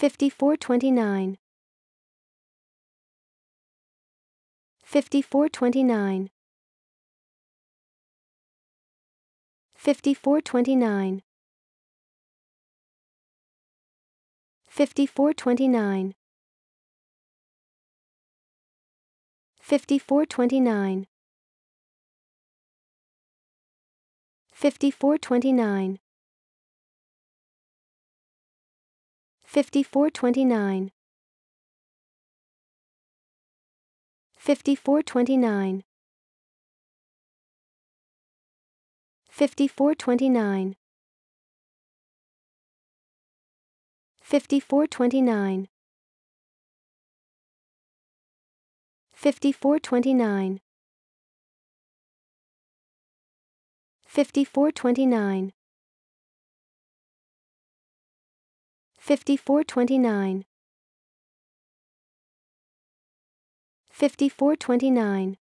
5429 5429 5429 5429 5429 5429 5429 5429 5429 5429 5429 5429 5429 5429